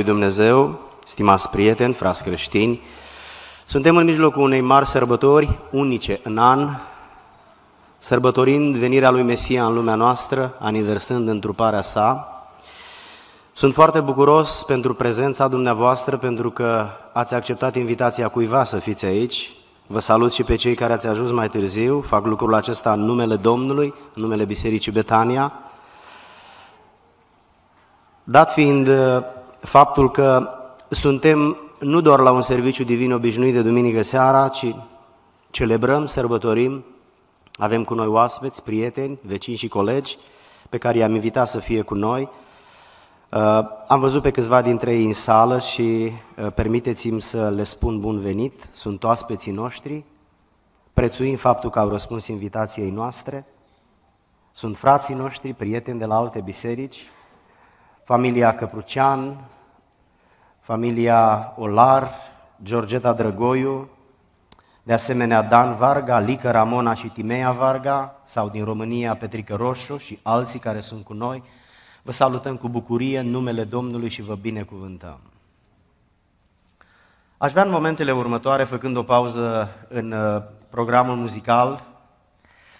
lui Dumnezeu, stimați prieteni, frați creștini, suntem în mijlocul unei mari sărbători unice în an, sărbătorind venirea lui Mesia în lumea noastră, aniversând întruparea sa. Sunt foarte bucuros pentru prezența dumneavoastră, pentru că ați acceptat invitația cuiva să fiți aici. Vă salut și pe cei care ați ajuns mai târziu, fac lucrul acesta în numele Domnului, în numele Bisericii Betania. Dat fiind faptul că suntem nu doar la un serviciu divin obișnuit de duminică seara, ci celebrăm, sărbătorim, avem cu noi oaspeți, prieteni, vecini și colegi pe care i-am invitat să fie cu noi. Uh, am văzut pe câțiva dintre ei în sală și uh, permiteți-mi să le spun bun venit, sunt oaspeții noștri, prețuim faptul că au răspuns invitației noastre, sunt frații noștri, prieteni de la alte biserici, familia Căprucean, familia Olar, Georgeta Drăgoiu, de asemenea Dan Varga, Lică Ramona și Timea Varga, sau din România Petrică Roșu și alții care sunt cu noi, vă salutăm cu bucurie în numele Domnului și vă binecuvântăm. Aș vrea în momentele următoare, făcând o pauză în uh, programul muzical,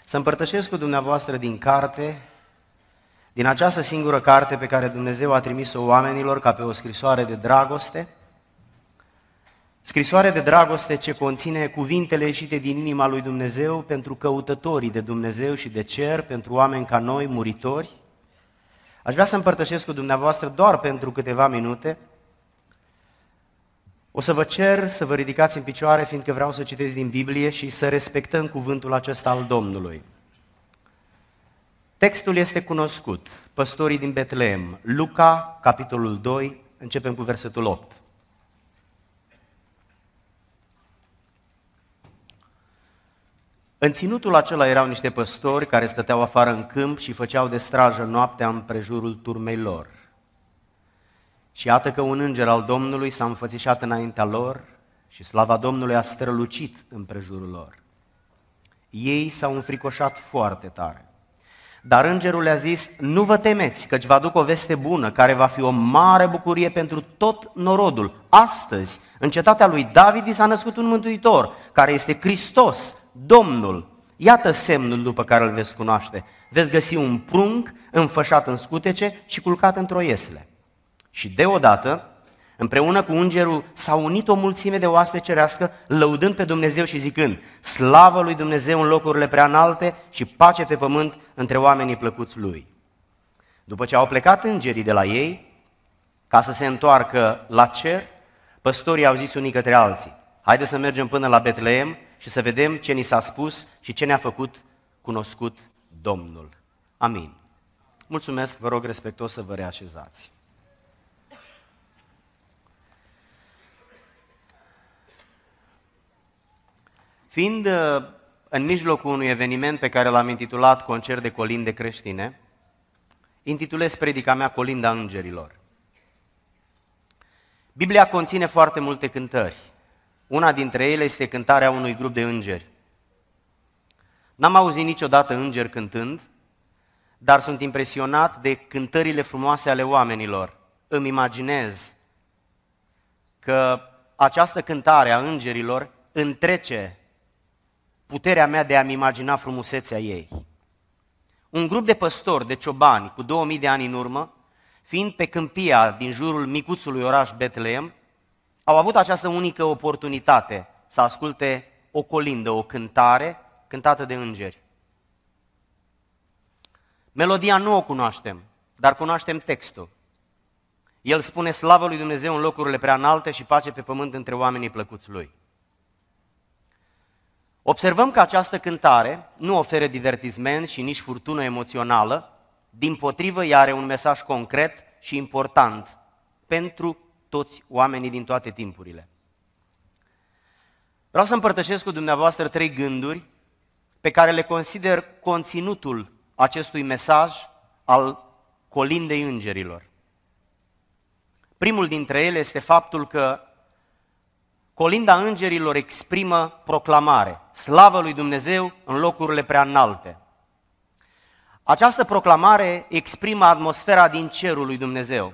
să împărtășesc cu dumneavoastră din carte din această singură carte pe care Dumnezeu a trimis-o oamenilor ca pe o scrisoare de dragoste, scrisoare de dragoste ce conține cuvintele ieșite din inima lui Dumnezeu pentru căutătorii de Dumnezeu și de cer, pentru oameni ca noi, muritori, aș vrea să împărtășesc cu dumneavoastră doar pentru câteva minute o să vă cer să vă ridicați în picioare, fiindcă vreau să citesc din Biblie și să respectăm cuvântul acesta al Domnului. Textul este cunoscut. Păstorii din Betleem, Luca, capitolul 2, începem cu versetul 8. În ținutul acela erau niște păstori care stăteau afară în câmp și făceau de strajă noaptea prejurul turmei lor. Și iată că un înger al Domnului s-a înfățișat înaintea lor și slava Domnului a strălucit în prejurul lor. Ei s-au înfricoșat foarte tare. Dar îngerul le-a zis, nu vă temeți, căci vă aduc o veste bună, care va fi o mare bucurie pentru tot norodul. Astăzi, în cetatea lui David, i s-a născut un mântuitor, care este Hristos, Domnul. Iată semnul după care îl veți cunoaște. Veți găsi un prunc înfășat în scutece și culcat într-o iesle. Și deodată Împreună cu ungerul s-a unit o mulțime de oaste cerească, lăudând pe Dumnezeu și zicând, slavă lui Dumnezeu în locurile prea înalte și pace pe pământ între oamenii plăcuți lui. După ce au plecat îngerii de la ei, ca să se întoarcă la cer, păstorii au zis unii către alții, haide să mergem până la Betleem și să vedem ce ni s-a spus și ce ne-a făcut cunoscut Domnul. Amin. Mulțumesc, vă rog respectos să vă reașezați. Fiind uh, în mijlocul unui eveniment pe care l-am intitulat Concert de colinde creștine, intitulez predica mea Colinda Îngerilor. Biblia conține foarte multe cântări. Una dintre ele este cântarea unui grup de îngeri. N-am auzit niciodată îngeri cântând, dar sunt impresionat de cântările frumoase ale oamenilor. Îmi imaginez că această cântare a îngerilor întrece puterea mea de a-mi imagina frumusețea ei. Un grup de păstori, de ciobani, cu 2000 de ani în urmă, fiind pe câmpia din jurul micuțului oraș Betlehem, au avut această unică oportunitate să asculte o colindă, o cântare cântată de îngeri. Melodia nu o cunoaștem, dar cunoaștem textul. El spune slavă lui Dumnezeu în locurile prea înalte și pace pe pământ între oamenii plăcuți lui. Observăm că această cântare nu oferă divertisment și nici furtună emoțională, din potrivă ea are un mesaj concret și important pentru toți oamenii din toate timpurile. Vreau să împărtășesc cu dumneavoastră trei gânduri pe care le consider conținutul acestui mesaj al colindei îngerilor. Primul dintre ele este faptul că colinda îngerilor exprimă proclamare slavă lui Dumnezeu în locurile prea înalte. Această proclamare exprimă atmosfera din cerul lui Dumnezeu.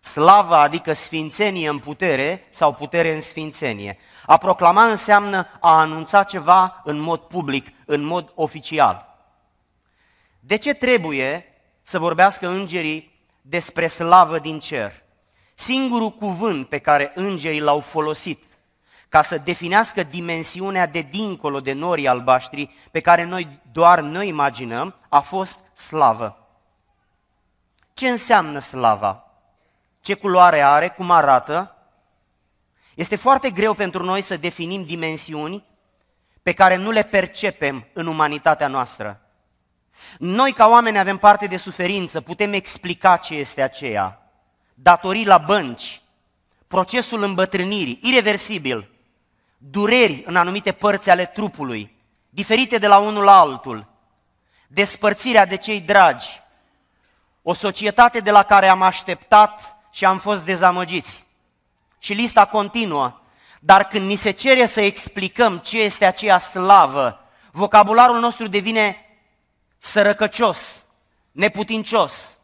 Slava, adică sfințenie în putere sau putere în sfințenie. A proclama înseamnă a anunța ceva în mod public, în mod oficial. De ce trebuie să vorbească îngerii despre slavă din cer? Singurul cuvânt pe care îngerii l-au folosit ca să definească dimensiunea de dincolo de norii albaștri pe care noi doar noi imaginăm, a fost slavă. Ce înseamnă slava? Ce culoare are? Cum arată? Este foarte greu pentru noi să definim dimensiuni pe care nu le percepem în umanitatea noastră. Noi ca oameni avem parte de suferință, putem explica ce este aceea. Datorii la bănci, procesul îmbătrânirii, irreversibil dureri în anumite părți ale trupului, diferite de la unul la altul, despărțirea de cei dragi, o societate de la care am așteptat și am fost dezamăgiți. Și lista continuă, dar când ni se cere să explicăm ce este aceea slavă, vocabularul nostru devine sărăcăcios, neputincios.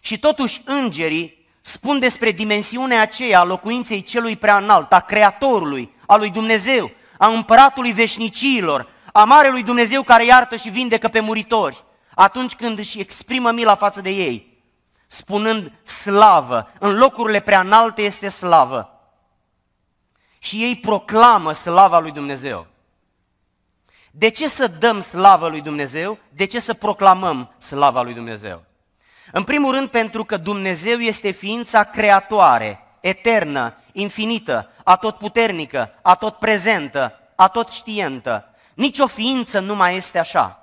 Și totuși îngerii spun despre dimensiunea aceea a locuinței celui prea înalt, a Creatorului, a lui Dumnezeu, a Împăratului Veșnicilor, a Marelui Dumnezeu care iartă și vindecă pe muritori, atunci când își exprimă mila față de ei, spunând slavă, în locurile prea înalte este slavă. Și ei proclamă slava lui Dumnezeu. De ce să dăm slavă lui Dumnezeu? De ce să proclamăm slava lui Dumnezeu? În primul rând pentru că Dumnezeu este ființa creatoare, eternă, infinită, atotputernică, atotprezentă, atotștientă. Nici o ființă nu mai este așa.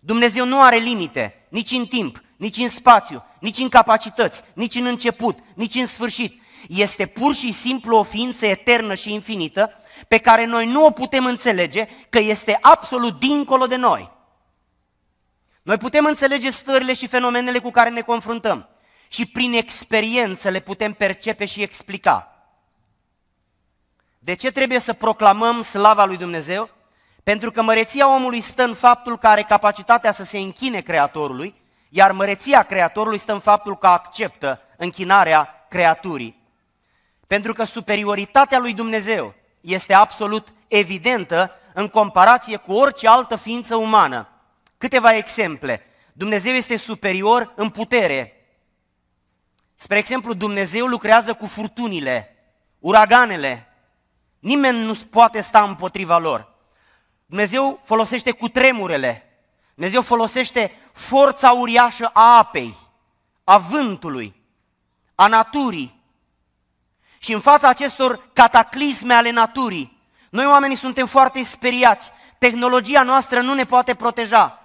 Dumnezeu nu are limite, nici în timp, nici în spațiu, nici în capacități, nici în început, nici în sfârșit. Este pur și simplu o ființă eternă și infinită pe care noi nu o putem înțelege că este absolut dincolo de noi. Noi putem înțelege stările și fenomenele cu care ne confruntăm și prin experiență le putem percepe și explica. De ce trebuie să proclamăm slava lui Dumnezeu? Pentru că măreția omului stă în faptul că are capacitatea să se închine Creatorului, iar măreția Creatorului stă în faptul că acceptă închinarea creaturii. Pentru că superioritatea lui Dumnezeu este absolut evidentă în comparație cu orice altă ființă umană. Câteva exemple. Dumnezeu este superior în putere. Spre exemplu, Dumnezeu lucrează cu furtunile, uraganele. Nimeni nu poate sta împotriva lor. Dumnezeu folosește cu tremurele. Dumnezeu folosește forța uriașă a apei, a vântului, a naturii. Și în fața acestor cataclisme ale naturii, noi oamenii suntem foarte speriați. Tehnologia noastră nu ne poate proteja.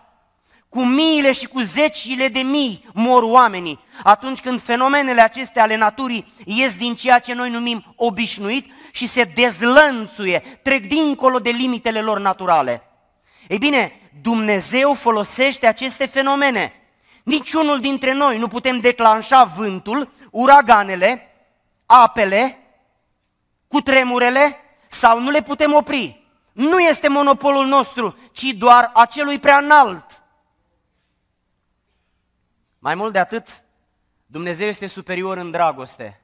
Cu miile și cu zecile de mii mor oamenii atunci când fenomenele acestea ale naturii ies din ceea ce noi numim obișnuit și se dezlănțuie, trec dincolo de limitele lor naturale. Ei bine, Dumnezeu folosește aceste fenomene. Niciunul dintre noi nu putem declanșa vântul, uraganele, apele, cutremurele sau nu le putem opri. Nu este monopolul nostru, ci doar acelui prea înalt mai mult de atât, Dumnezeu este superior în dragoste.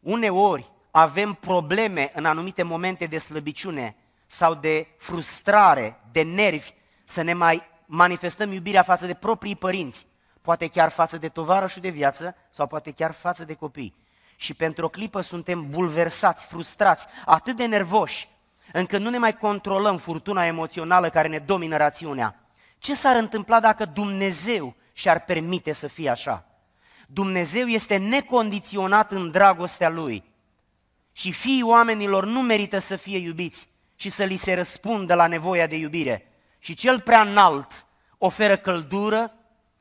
Uneori avem probleme în anumite momente de slăbiciune sau de frustrare, de nervi, să ne mai manifestăm iubirea față de proprii părinți, poate chiar față de tovarășul de viață sau poate chiar față de copii. Și pentru o clipă suntem bulversați, frustrați, atât de nervoși, încât nu ne mai controlăm furtuna emoțională care ne domină rațiunea. Ce s-ar întâmpla dacă Dumnezeu și-ar permite să fie așa. Dumnezeu este necondiționat în dragostea Lui și fiii oamenilor nu merită să fie iubiți și să li se răspundă la nevoia de iubire. Și cel prea înalt oferă căldură,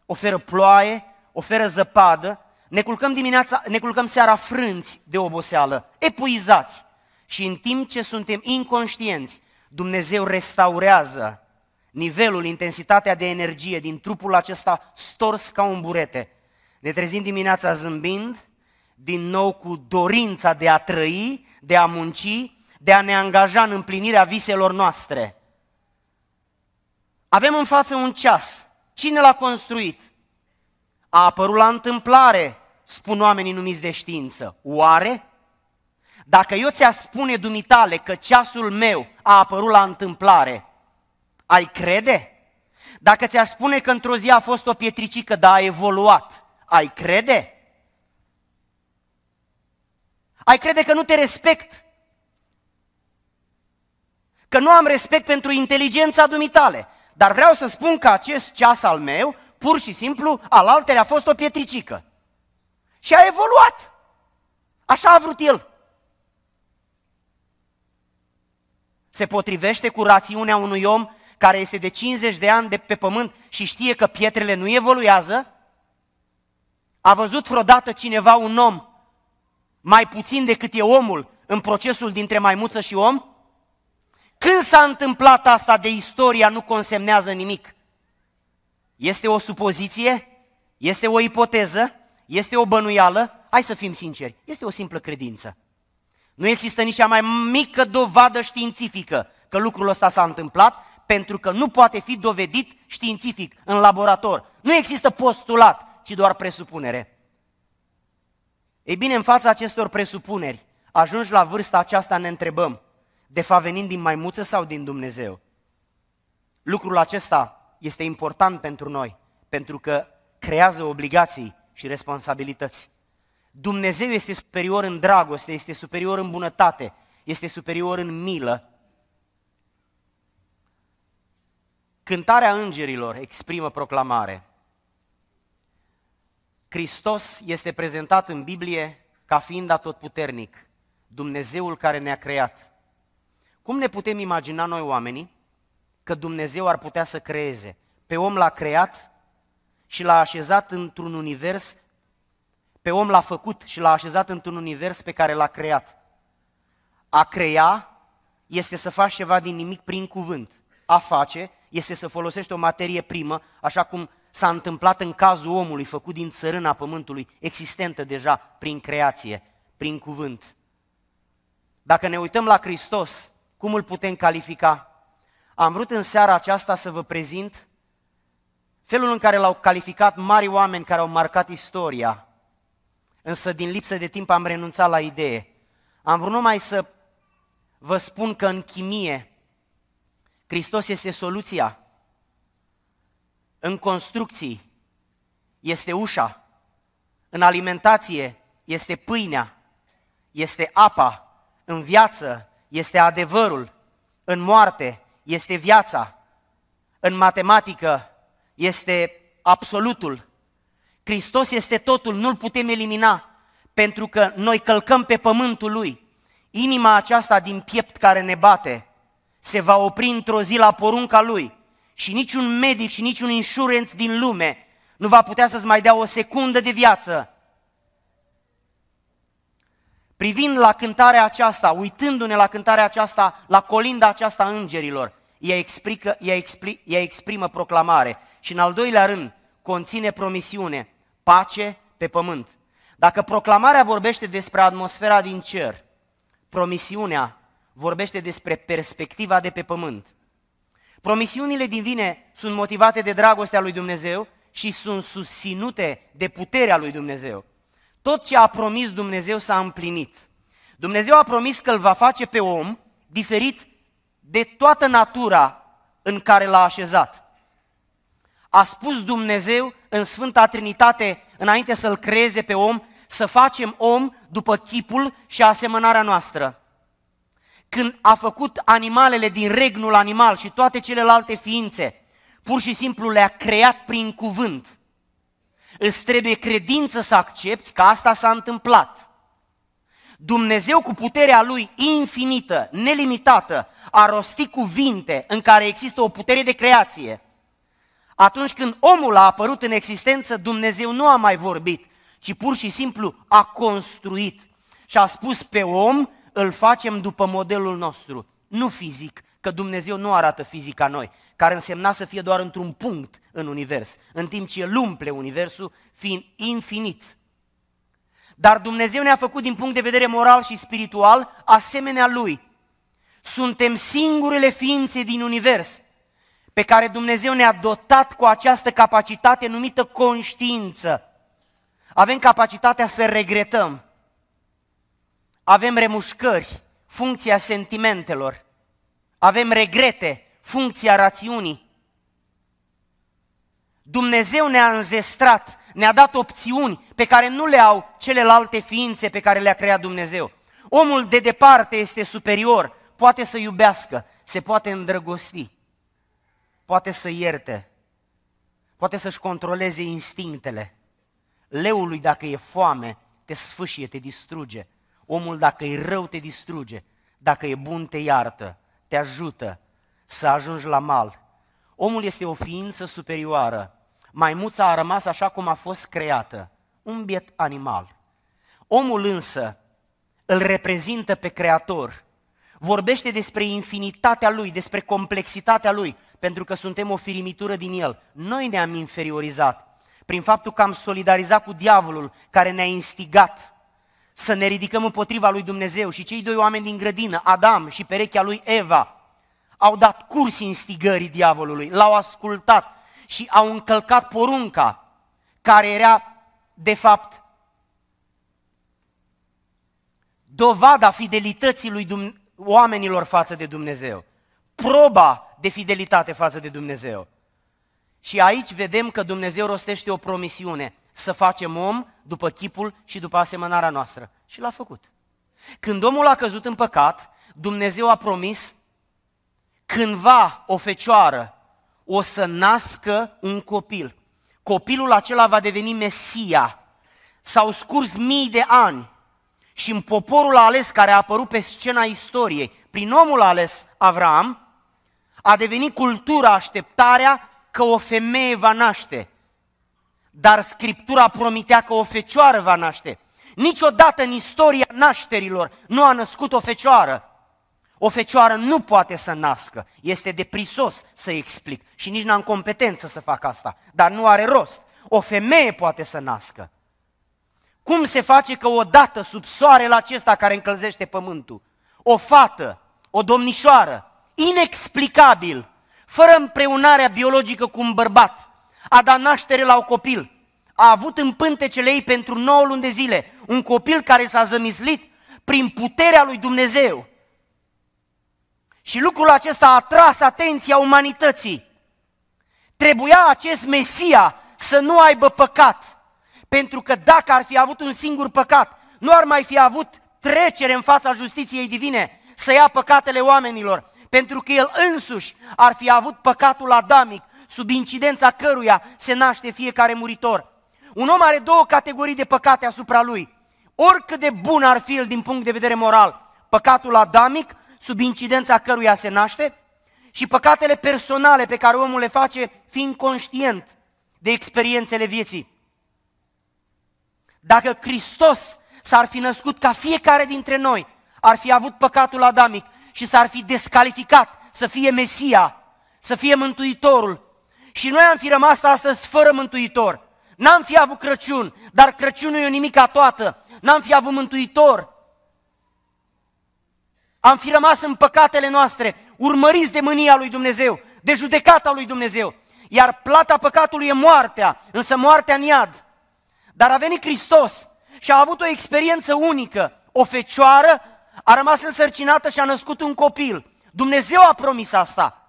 oferă ploaie, oferă zăpadă, ne culcăm, dimineața, ne culcăm seara frânți de oboseală, epuizați. Și în timp ce suntem inconștienți, Dumnezeu restaurează nivelul, intensitatea de energie din trupul acesta stors ca un burete. Ne trezim dimineața zâmbind, din nou cu dorința de a trăi, de a munci, de a ne angaja în împlinirea viselor noastre. Avem în față un ceas. Cine l-a construit? A apărut la întâmplare, spun oamenii numiți de știință. Oare? Dacă eu ți-aș spune dumitale că ceasul meu a apărut la întâmplare, ai crede? Dacă ți-aș spune că într-o zi a fost o pietricică, dar a evoluat, ai crede? Ai crede că nu te respect? Că nu am respect pentru inteligența dumitale. Dar vreau să spun că acest ceas al meu, pur și simplu, al altele a fost o pietricică. Și a evoluat. Așa a vrut el. Se potrivește cu rațiunea unui om care este de 50 de ani de pe pământ și știe că pietrele nu evoluează? A văzut vreodată cineva un om mai puțin decât e omul în procesul dintre maimuță și om? Când s-a întâmplat asta de istoria nu consemnează nimic? Este o supoziție? Este o ipoteză? Este o bănuială? Hai să fim sinceri, este o simplă credință. Nu există nici cea mai mică dovadă științifică că lucrul ăsta s-a întâmplat pentru că nu poate fi dovedit științific, în laborator. Nu există postulat, ci doar presupunere. Ei bine, în fața acestor presupuneri, ajungi la vârsta aceasta, ne întrebăm, de fapt venind din maimuță sau din Dumnezeu? Lucrul acesta este important pentru noi, pentru că creează obligații și responsabilități. Dumnezeu este superior în dragoste, este superior în bunătate, este superior în milă, Cântarea îngerilor exprimă proclamare. Hristos este prezentat în Biblie ca fiind atotputernic, Dumnezeul care ne-a creat. Cum ne putem imagina noi oamenii că Dumnezeu ar putea să creeze? Pe om l-a creat și l-a așezat într-un univers, pe om l-a făcut și l-a așezat într-un univers pe care l-a creat. A crea este să faci ceva din nimic prin cuvânt. A face este să folosești o materie primă, așa cum s-a întâmplat în cazul omului făcut din țărâna pământului, existentă deja prin creație, prin cuvânt. Dacă ne uităm la Hristos, cum îl putem califica? Am vrut în seara aceasta să vă prezint felul în care l-au calificat mari oameni care au marcat istoria, însă din lipsă de timp am renunțat la idee. Am vrut numai să vă spun că în chimie Hristos este soluția. În construcții este ușa. În alimentație este pâinea. Este apa. În viață este adevărul. În moarte este viața. În matematică este absolutul. Hristos este totul, nu-l putem elimina, pentru că noi călcăm pe pământul lui. Inima aceasta din piept care ne bate – se va opri într-o zi la porunca lui și niciun medic și niciun insurance din lume nu va putea să-ți mai dea o secundă de viață. Privind la cântarea aceasta, uitându-ne la cântarea aceasta, la colinda aceasta îngerilor, ea, explică, ea, expri, ea exprimă proclamare și în al doilea rând conține promisiune, pace pe pământ. Dacă proclamarea vorbește despre atmosfera din cer, promisiunea vorbește despre perspectiva de pe pământ. Promisiunile din vine sunt motivate de dragostea lui Dumnezeu și sunt susținute de puterea lui Dumnezeu. Tot ce a promis Dumnezeu s-a împlinit. Dumnezeu a promis că îl va face pe om diferit de toată natura în care l-a așezat. A spus Dumnezeu în Sfânta Trinitate, înainte să-l creeze pe om, să facem om după chipul și asemănarea noastră când a făcut animalele din regnul animal și toate celelalte ființe, pur și simplu le-a creat prin cuvânt. Îți trebuie credință să accepti că asta s-a întâmplat. Dumnezeu cu puterea Lui infinită, nelimitată, a rostit cuvinte în care există o putere de creație. Atunci când omul a apărut în existență, Dumnezeu nu a mai vorbit, ci pur și simplu a construit și a spus pe om îl facem după modelul nostru, nu fizic, că Dumnezeu nu arată fizica noi, care însemna să fie doar într-un punct în univers, în timp ce el umple universul fiind infinit. Dar Dumnezeu ne-a făcut din punct de vedere moral și spiritual asemenea Lui. Suntem singurele ființe din univers pe care Dumnezeu ne-a dotat cu această capacitate numită conștiință. Avem capacitatea să regretăm, avem remușcări, funcția sentimentelor, avem regrete, funcția rațiunii. Dumnezeu ne-a înzestrat, ne-a dat opțiuni pe care nu le au celelalte ființe pe care le-a creat Dumnezeu. Omul de departe este superior, poate să iubească, se poate îndrăgosti, poate să ierte, poate să-și controleze instinctele. Leului, dacă e foame, te sfâșie, te distruge. Omul dacă e rău te distruge, dacă e bun te iartă, te ajută să ajungi la mal. Omul este o ființă superioară. Maimuța a rămas așa cum a fost creată, un biet animal. Omul însă îl reprezintă pe Creator, vorbește despre infinitatea lui, despre complexitatea lui, pentru că suntem o firimitură din el. Noi ne-am inferiorizat prin faptul că am solidarizat cu diavolul care ne-a instigat să ne ridicăm împotriva lui Dumnezeu. Și cei doi oameni din grădină, Adam și perechea lui Eva, au dat curs instigării diavolului, l-au ascultat și au încălcat porunca care era, de fapt, dovada fidelității lui Dumne- oamenilor față de Dumnezeu, proba de fidelitate față de Dumnezeu. Și aici vedem că Dumnezeu rostește o promisiune să facem om după chipul și după asemănarea noastră. Și l-a făcut. Când omul a căzut în păcat, Dumnezeu a promis cândva o fecioară o să nască un copil. Copilul acela va deveni Mesia. S-au scurs mii de ani și în poporul ales care a apărut pe scena istoriei, prin omul ales Avram, a devenit cultura, așteptarea că o femeie va naște. Dar Scriptura promitea că o fecioară va naște. Niciodată în istoria nașterilor nu a născut o fecioară. O fecioară nu poate să nască, este deprisos să explic și nici n-am competență să fac asta, dar nu are rost. O femeie poate să nască. Cum se face că odată sub soarele acesta care încălzește pământul, o fată, o domnișoară, inexplicabil, fără împreunarea biologică cu un bărbat, a dat naștere la un copil, a avut în pântecele ei pentru 9 luni de zile un copil care s-a zămislit prin puterea lui Dumnezeu. Și lucrul acesta a atras atenția umanității. Trebuia acest Mesia să nu aibă păcat, pentru că dacă ar fi avut un singur păcat, nu ar mai fi avut trecere în fața justiției divine să ia păcatele oamenilor, pentru că el însuși ar fi avut păcatul adamic sub incidența căruia se naște fiecare muritor. Un om are două categorii de păcate asupra lui. Oricât de bun ar fi el din punct de vedere moral, păcatul adamic, sub incidența căruia se naște, și păcatele personale pe care omul le face fiind conștient de experiențele vieții. Dacă Hristos s-ar fi născut ca fiecare dintre noi, ar fi avut păcatul adamic și s-ar fi descalificat să fie Mesia, să fie Mântuitorul, și noi am fi rămas astăzi fără Mântuitor. N-am fi avut Crăciun, dar Crăciunul e o nimica toată. N-am fi avut Mântuitor. Am fi rămas în păcatele noastre, urmăriți de mânia lui Dumnezeu, de judecata lui Dumnezeu. Iar plata păcatului e moartea, însă moartea în iad. Dar a venit Hristos și a avut o experiență unică. O fecioară a rămas însărcinată și a născut un copil. Dumnezeu a promis asta.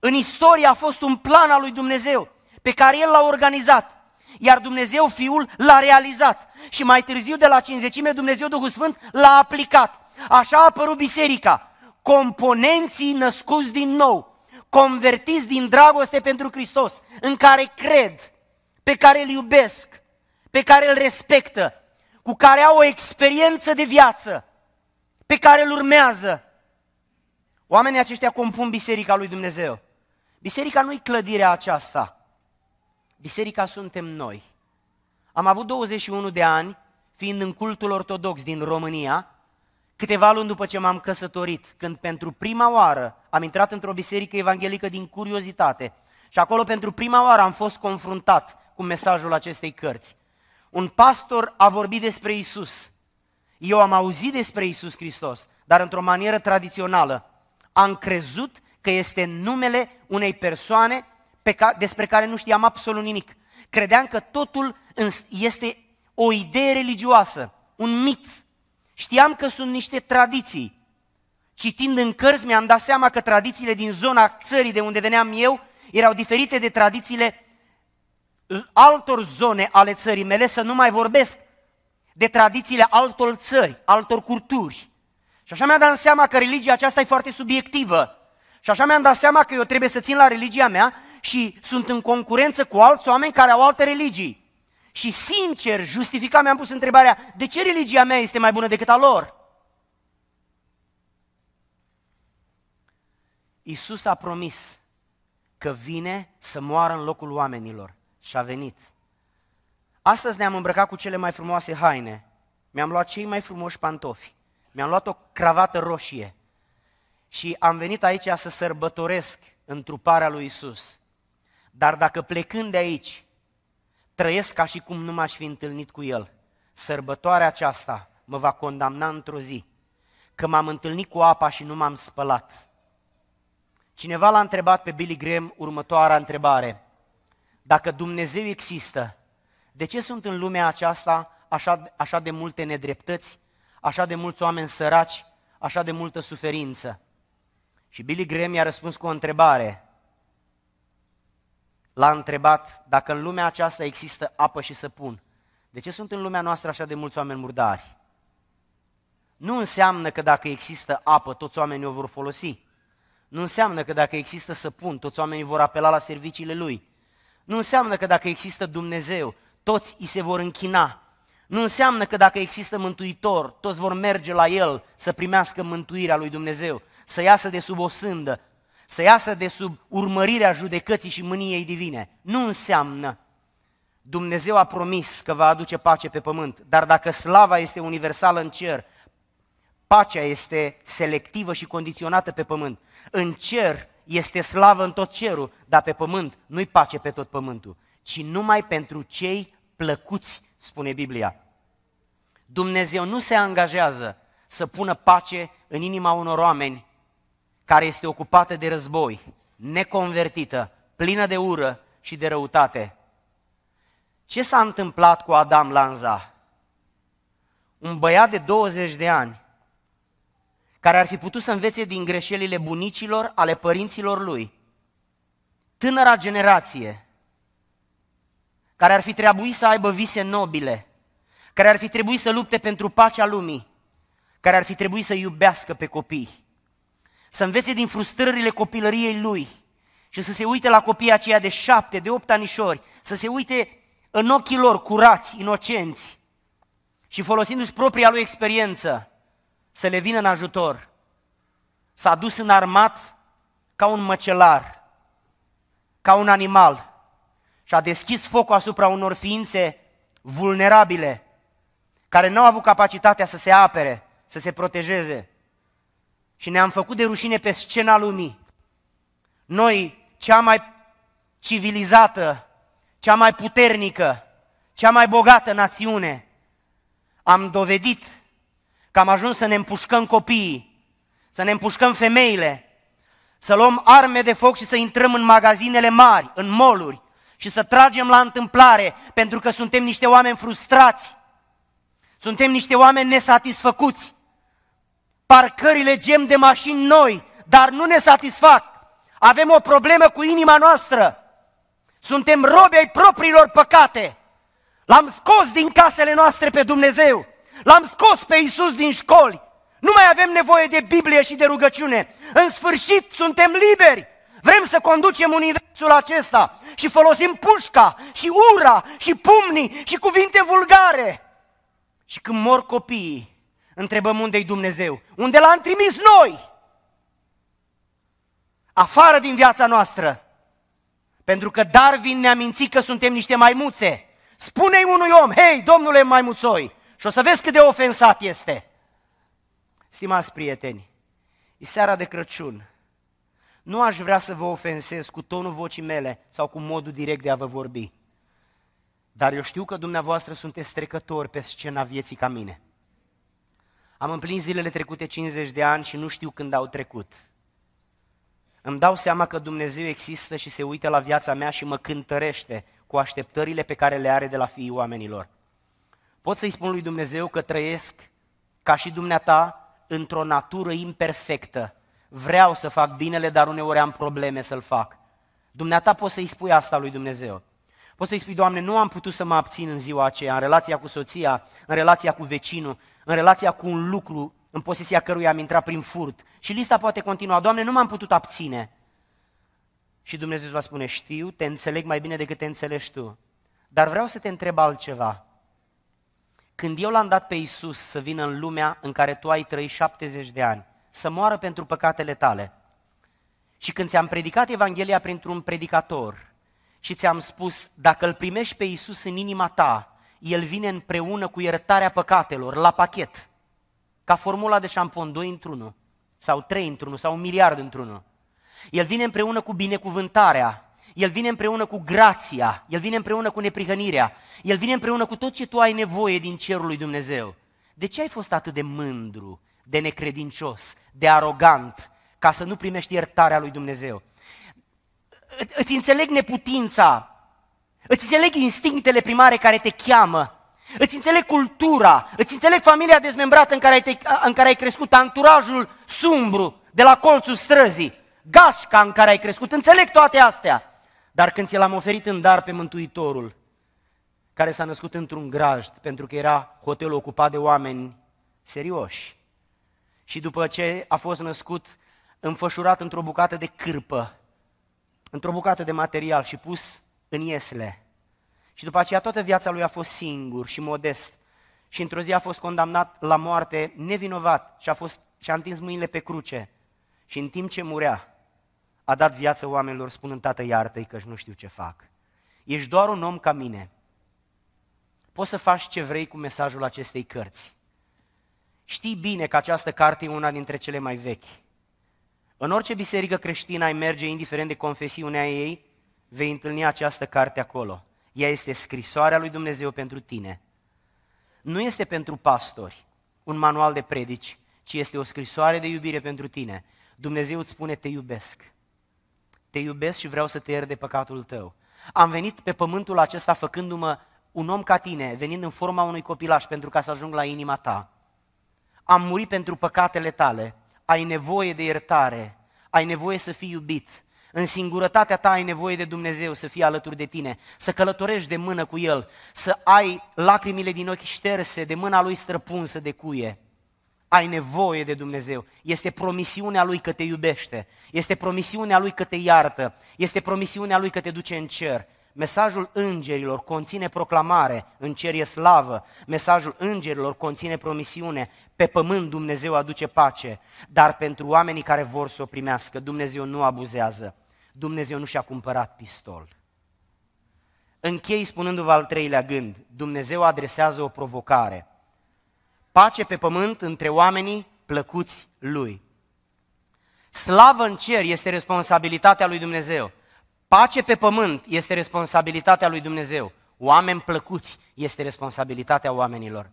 În istorie a fost un plan al lui Dumnezeu pe care El l-a organizat. Iar Dumnezeu Fiul l-a realizat. Și mai târziu de la cinzecime Dumnezeu Duhul Sfânt l-a aplicat. Așa a apărut biserica. Componenții născuți din nou, convertiți din dragoste pentru Hristos, în care cred, pe care îl iubesc, pe care îl respectă, cu care au o experiență de viață, pe care îl urmează. Oamenii aceștia compun biserica lui Dumnezeu. Biserica nu-i clădirea aceasta. Biserica suntem noi. Am avut 21 de ani, fiind în cultul ortodox din România, câteva luni după ce m-am căsătorit, când pentru prima oară am intrat într-o biserică evanghelică din curiozitate și acolo pentru prima oară am fost confruntat cu mesajul acestei cărți. Un pastor a vorbit despre Isus. Eu am auzit despre Isus Hristos, dar într-o manieră tradițională. Am crezut că este numele unei persoane pe ca, despre care nu știam absolut nimic. Credeam că totul este o idee religioasă, un mit. Știam că sunt niște tradiții. Citind în cărți mi-am dat seama că tradițiile din zona țării de unde veneam eu erau diferite de tradițiile altor zone ale țării mele, să nu mai vorbesc de tradițiile altor țări, altor culturi. Și așa mi-a dat seama că religia aceasta e foarte subiectivă. Și așa mi-am dat seama că eu trebuie să țin la religia mea și sunt în concurență cu alți oameni care au alte religii. Și sincer, justificat, mi-am pus întrebarea, de ce religia mea este mai bună decât a lor? Isus a promis că vine să moară în locul oamenilor și a venit. Astăzi ne-am îmbrăcat cu cele mai frumoase haine, mi-am luat cei mai frumoși pantofi, mi-am luat o cravată roșie, și am venit aici să sărbătoresc întruparea lui Isus. Dar dacă plecând de aici, trăiesc ca și cum nu m-aș fi întâlnit cu El, sărbătoarea aceasta mă va condamna într-o zi, că m-am întâlnit cu apa și nu m-am spălat. Cineva l-a întrebat pe Billy Graham următoarea întrebare. Dacă Dumnezeu există, de ce sunt în lumea aceasta așa, așa de multe nedreptăți, așa de mulți oameni săraci, așa de multă suferință? Și Billy Graham i-a răspuns cu o întrebare. L-a întrebat dacă în lumea aceasta există apă și săpun. De ce sunt în lumea noastră așa de mulți oameni murdari? Nu înseamnă că dacă există apă, toți oamenii o vor folosi. Nu înseamnă că dacă există săpun, toți oamenii vor apela la serviciile lui. Nu înseamnă că dacă există Dumnezeu, toți îi se vor închina. Nu înseamnă că dacă există Mântuitor, toți vor merge la El să primească mântuirea lui Dumnezeu să iasă de sub o sândă, să iasă de sub urmărirea judecății și mâniei divine. Nu înseamnă Dumnezeu a promis că va aduce pace pe pământ, dar dacă slava este universală în cer, pacea este selectivă și condiționată pe pământ. În cer este slavă în tot cerul, dar pe pământ nu-i pace pe tot pământul, ci numai pentru cei plăcuți, spune Biblia. Dumnezeu nu se angajează să pună pace în inima unor oameni care este ocupată de război, neconvertită, plină de ură și de răutate. Ce s-a întâmplat cu Adam Lanza? Un băiat de 20 de ani, care ar fi putut să învețe din greșelile bunicilor, ale părinților lui, tânăra generație, care ar fi trebuit să aibă vise nobile, care ar fi trebuit să lupte pentru pacea lumii, care ar fi trebuit să iubească pe copii să învețe din frustrările copilăriei lui și să se uite la copiii aceia de șapte, de opt anișori, să se uite în ochii lor curați, inocenți și folosindu-și propria lui experiență să le vină în ajutor. S-a dus în armat ca un măcelar, ca un animal și a deschis focul asupra unor ființe vulnerabile, care nu au avut capacitatea să se apere, să se protejeze. Și ne-am făcut de rușine pe scena lumii. Noi, cea mai civilizată, cea mai puternică, cea mai bogată națiune, am dovedit că am ajuns să ne împușcăm copiii, să ne împușcăm femeile, să luăm arme de foc și să intrăm în magazinele mari, în moluri și să tragem la întâmplare pentru că suntem niște oameni frustrați, suntem niște oameni nesatisfăcuți, parcările gem de mașini noi, dar nu ne satisfac. Avem o problemă cu inima noastră. Suntem robi ai propriilor păcate. L-am scos din casele noastre pe Dumnezeu. L-am scos pe Isus din școli. Nu mai avem nevoie de Biblie și de rugăciune. În sfârșit suntem liberi. Vrem să conducem universul acesta și folosim pușca și ura și pumnii și cuvinte vulgare. Și când mor copiii, întrebăm unde-i Dumnezeu, unde l-am trimis noi, afară din viața noastră. Pentru că Darwin ne-a mințit că suntem niște maimuțe. Spune-i unui om, hei, domnule maimuțoi, și o să vezi cât de ofensat este. Stimați prieteni, e seara de Crăciun. Nu aș vrea să vă ofensez cu tonul vocii mele sau cu modul direct de a vă vorbi. Dar eu știu că dumneavoastră sunteți trecători pe scena vieții ca mine. Am împlinit zilele trecute 50 de ani și nu știu când au trecut. Îmi dau seama că Dumnezeu există și se uită la viața mea și mă cântărește cu așteptările pe care le are de la fiii oamenilor. Pot să-i spun lui Dumnezeu că trăiesc ca și dumneata într-o natură imperfectă. Vreau să fac binele, dar uneori am probleme să-l fac. Dumneata poți să-i spui asta lui Dumnezeu. Poți să-i spui, Doamne, nu am putut să mă abțin în ziua aceea, în relația cu soția, în relația cu vecinul, în relația cu un lucru în posesia căruia am intrat prin furt. Și lista poate continua, Doamne, nu m-am putut abține. Și Dumnezeu îți va spune, știu, te înțeleg mai bine decât te înțelegi tu. Dar vreau să te întreb altceva. Când eu l-am dat pe Isus să vină în lumea în care tu ai trăit 70 de ani, să moară pentru păcatele tale, și când ți-am predicat Evanghelia printr-un predicator, și ți-am spus, dacă îl primești pe Isus în inima ta, el vine împreună cu iertarea păcatelor, la pachet, ca formula de șampon 2 într-unul, sau 3 într-unul, sau un miliard într-unul. El vine împreună cu binecuvântarea, el vine împreună cu grația, El vine împreună cu neprihănirea, El vine împreună cu tot ce tu ai nevoie din cerul lui Dumnezeu. De ce ai fost atât de mândru, de necredincios, de arogant, ca să nu primești iertarea lui Dumnezeu? îți înțeleg neputința, îți înțeleg instinctele primare care te cheamă, îți înțeleg cultura, îți înțeleg familia dezmembrată în care ai, te, în care ai crescut, anturajul sumbru de la colțul străzii, gașca în care ai crescut, înțeleg toate astea. Dar când ți l-am oferit în dar pe Mântuitorul, care s-a născut într-un grajd, pentru că era hotelul ocupat de oameni serioși, și după ce a fost născut înfășurat într-o bucată de cârpă, într-o bucată de material și pus în iesle. Și după aceea toată viața lui a fost singur și modest. Și într-o zi a fost condamnat la moarte nevinovat și a, fost, și a întins mâinile pe cruce. Și în timp ce murea, a dat viață oamenilor spunând, Tată, iartă-i că nu știu ce fac. Ești doar un om ca mine. Poți să faci ce vrei cu mesajul acestei cărți. Știi bine că această carte e una dintre cele mai vechi. În orice biserică creștină ai merge, indiferent de confesiunea ei, vei întâlni această carte acolo. Ea este scrisoarea lui Dumnezeu pentru tine. Nu este pentru pastori un manual de predici, ci este o scrisoare de iubire pentru tine. Dumnezeu îți spune, te iubesc. Te iubesc și vreau să te iert de păcatul tău. Am venit pe pământul acesta făcându-mă un om ca tine, venind în forma unui copilaș pentru ca să ajung la inima ta. Am murit pentru păcatele tale ai nevoie de iertare, ai nevoie să fii iubit, în singurătatea ta ai nevoie de Dumnezeu să fie alături de tine, să călătorești de mână cu El, să ai lacrimile din ochi șterse, de mâna Lui străpunsă de cuie. Ai nevoie de Dumnezeu. Este promisiunea Lui că te iubește, este promisiunea Lui că te iartă, este promisiunea Lui că te duce în cer. Mesajul îngerilor conține proclamare, în cer e slavă. Mesajul îngerilor conține promisiune, pe pământ Dumnezeu aduce pace. Dar pentru oamenii care vor să o primească, Dumnezeu nu abuzează. Dumnezeu nu și-a cumpărat pistol. Închei spunându-vă al treilea gând, Dumnezeu adresează o provocare. Pace pe pământ între oamenii plăcuți lui. Slavă în cer este responsabilitatea lui Dumnezeu. Pace pe pământ este responsabilitatea lui Dumnezeu. Oameni plăcuți este responsabilitatea oamenilor.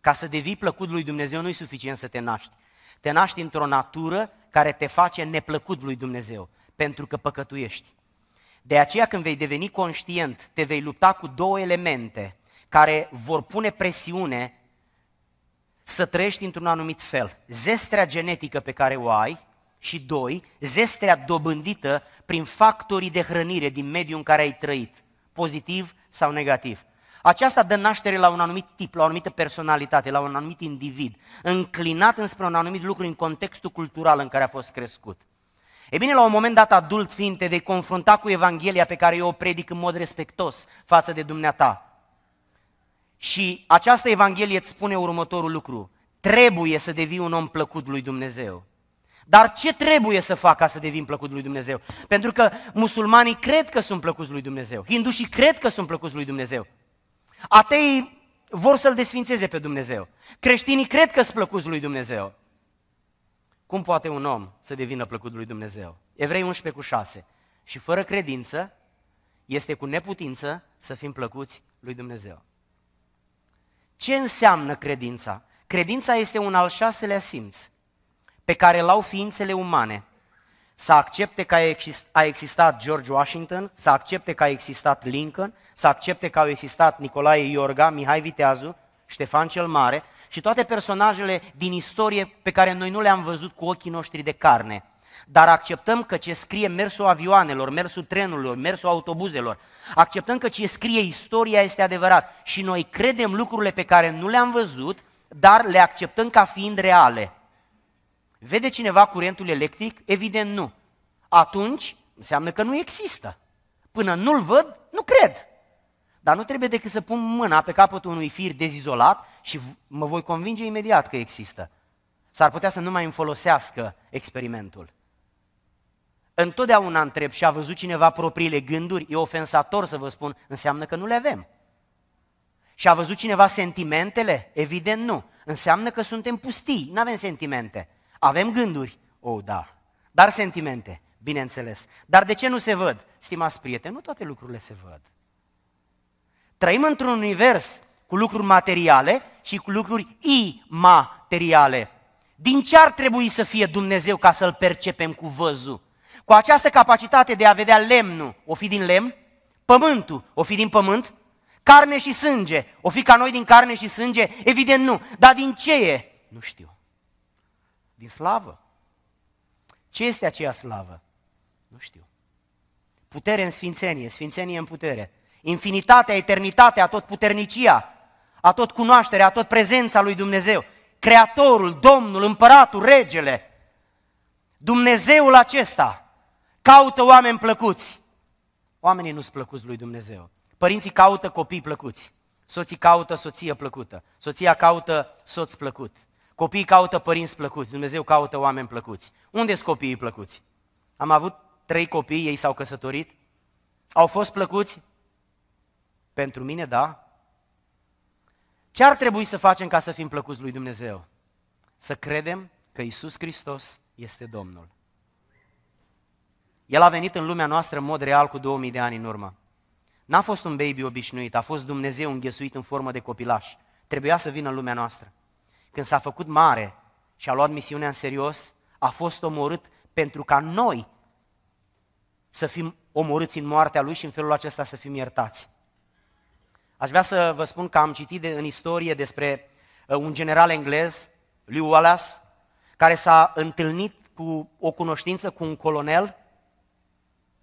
Ca să devii plăcut lui Dumnezeu nu e suficient să te naști. Te naști într-o natură care te face neplăcut lui Dumnezeu, pentru că păcătuiești. De aceea când vei deveni conștient, te vei lupta cu două elemente care vor pune presiune să trăiești într-un anumit fel. Zestrea genetică pe care o ai și doi, zestrea dobândită prin factorii de hrănire din mediul în care ai trăit, pozitiv sau negativ. Aceasta dă naștere la un anumit tip, la o anumită personalitate, la un anumit individ, înclinat înspre un anumit lucru în contextul cultural în care a fost crescut. E bine, la un moment dat, adult fiind, te vei confrunta cu Evanghelia pe care eu o predic în mod respectos față de dumneata. Și această Evanghelie îți spune următorul lucru. Trebuie să devii un om plăcut lui Dumnezeu. Dar ce trebuie să fac ca să devin plăcut lui Dumnezeu? Pentru că musulmanii cred că sunt plăcuți lui Dumnezeu, hindușii cred că sunt plăcuți lui Dumnezeu, ateii vor să-L desfințeze pe Dumnezeu, creștinii cred că sunt plăcuți lui Dumnezeu. Cum poate un om să devină plăcut lui Dumnezeu? Evrei 11 cu 6. Și fără credință este cu neputință să fim plăcuți lui Dumnezeu. Ce înseamnă credința? Credința este un al șaselea simț pe care l-au ființele umane. Să accepte că a existat George Washington, să accepte că a existat Lincoln, să accepte că au existat Nicolae Iorga, Mihai Viteazu, Ștefan cel Mare și toate personajele din istorie pe care noi nu le-am văzut cu ochii noștri de carne. Dar acceptăm că ce scrie mersul avioanelor, mersul trenurilor, mersul autobuzelor, acceptăm că ce scrie istoria este adevărat și noi credem lucrurile pe care nu le-am văzut, dar le acceptăm ca fiind reale. Vede cineva curentul electric? Evident nu. Atunci înseamnă că nu există. Până nu-l văd, nu cred. Dar nu trebuie decât să pun mâna pe capătul unui fir dezizolat și mă voi convinge imediat că există. S-ar putea să nu mai îmi folosească experimentul. Întotdeauna întreb și a văzut cineva propriile gânduri, e ofensator să vă spun, înseamnă că nu le avem. Și a văzut cineva sentimentele? Evident nu. Înseamnă că suntem pustii, nu avem sentimente. Avem gânduri? Oh, da. Dar sentimente? Bineînțeles. Dar de ce nu se văd? Stimați prieteni, nu toate lucrurile se văd. Trăim într-un univers cu lucruri materiale și cu lucruri imateriale. Din ce ar trebui să fie Dumnezeu ca să-L percepem cu văzul? Cu această capacitate de a vedea lemnul, o fi din lemn, pământul, o fi din pământ, carne și sânge, o fi ca noi din carne și sânge, evident nu, dar din ce e? Nu știu. Din slavă. Ce este aceea slavă? Nu știu. Putere în sfințenie, sfințenie în putere. Infinitatea, eternitatea, tot puternicia, a tot cunoașterea, a tot prezența lui Dumnezeu. Creatorul, Domnul, Împăratul, Regele. Dumnezeul acesta caută oameni plăcuți. Oamenii nu-s plăcuți lui Dumnezeu. Părinții caută copii plăcuți. Soții caută soție plăcută. Soția caută soț plăcut. Copiii caută părinți plăcuți, Dumnezeu caută oameni plăcuți. Unde sunt copiii plăcuți? Am avut trei copii, ei s-au căsătorit. Au fost plăcuți? Pentru mine, da. Ce ar trebui să facem ca să fim plăcuți lui Dumnezeu? Să credem că Isus Hristos este Domnul. El a venit în lumea noastră în mod real cu 2000 de ani în urmă. N-a fost un baby obișnuit, a fost Dumnezeu înghesuit în formă de copilaș. Trebuia să vină în lumea noastră când s-a făcut mare și a luat misiunea în serios, a fost omorât pentru ca noi să fim omorâți în moartea lui și în felul acesta să fim iertați. Aș vrea să vă spun că am citit de, în istorie despre uh, un general englez, Lew Wallace, care s-a întâlnit cu o cunoștință cu un colonel,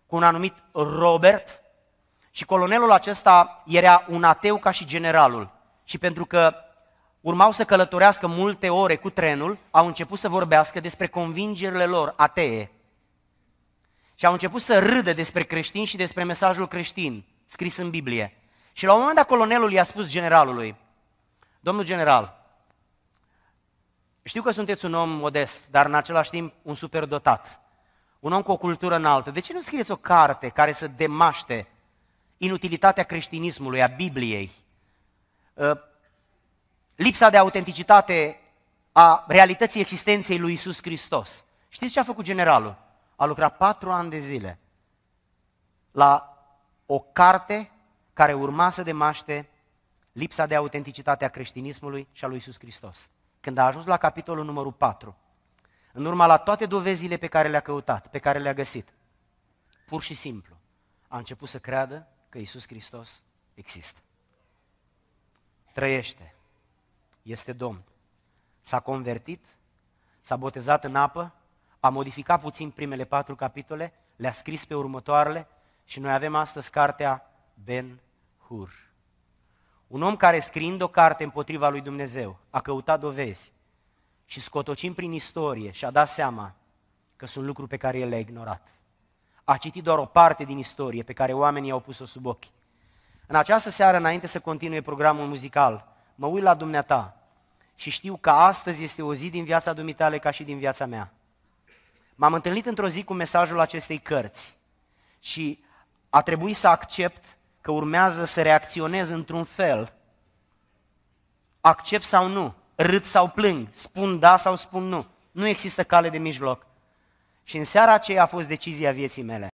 cu un anumit Robert, și colonelul acesta era un ateu ca și generalul. Și pentru că urmau să călătorească multe ore cu trenul, au început să vorbească despre convingerile lor atee. Și au început să râdă despre creștin și despre mesajul creștin scris în Biblie. Și la un moment dat colonelul i-a spus generalului, Domnul general, știu că sunteți un om modest, dar în același timp un superdotat, un om cu o cultură înaltă. De ce nu scrieți o carte care să demaște inutilitatea creștinismului, a Bibliei, ă, lipsa de autenticitate a realității existenței lui Isus Hristos. Știți ce a făcut generalul? A lucrat patru ani de zile la o carte care urma să demaște lipsa de autenticitate a creștinismului și a lui Isus Hristos. Când a ajuns la capitolul numărul 4, în urma la toate dovezile pe care le-a căutat, pe care le-a găsit, pur și simplu, a început să creadă că Isus Hristos există. Trăiește este Domn. S-a convertit, s-a botezat în apă, a modificat puțin primele patru capitole, le-a scris pe următoarele și noi avem astăzi cartea Ben Hur. Un om care scriind o carte împotriva lui Dumnezeu a căutat dovezi și scotocind prin istorie și a dat seama că sunt lucruri pe care el le-a ignorat. A citit doar o parte din istorie pe care oamenii au pus-o sub ochi. În această seară, înainte să continue programul muzical, mă uit la dumneata și știu că astăzi este o zi din viața dumitale ca și din viața mea. M-am întâlnit într-o zi cu mesajul acestei cărți și a trebuit să accept că urmează să reacționez într-un fel. Accept sau nu, râd sau plâng, spun da sau spun nu. Nu există cale de mijloc. Și în seara aceea a fost decizia vieții mele.